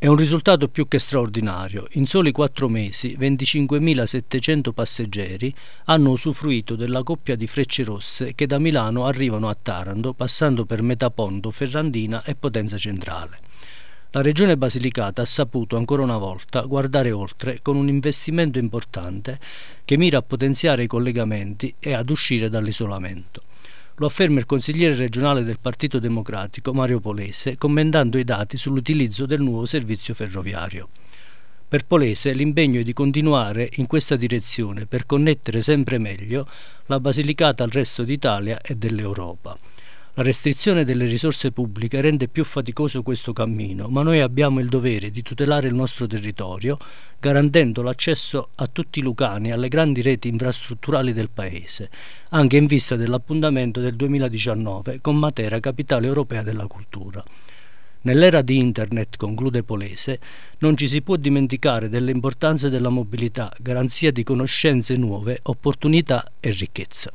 È un risultato più che straordinario. In soli quattro mesi 25.700 passeggeri hanno usufruito della coppia di frecce rosse che da Milano arrivano a Taranto passando per Metapondo, Ferrandina e Potenza Centrale. La regione Basilicata ha saputo ancora una volta guardare oltre con un investimento importante che mira a potenziare i collegamenti e ad uscire dall'isolamento. Lo afferma il consigliere regionale del Partito Democratico Mario Polese commentando i dati sull'utilizzo del nuovo servizio ferroviario. Per Polese l'impegno è di continuare in questa direzione per connettere sempre meglio la Basilicata al resto d'Italia e dell'Europa. La restrizione delle risorse pubbliche rende più faticoso questo cammino, ma noi abbiamo il dovere di tutelare il nostro territorio garantendo l'accesso a tutti i lucani alle grandi reti infrastrutturali del Paese, anche in vista dell'appuntamento del 2019 con Matera, capitale europea della cultura. Nell'era di Internet, conclude Polese, non ci si può dimenticare dell'importanza della mobilità, garanzia di conoscenze nuove, opportunità e ricchezza.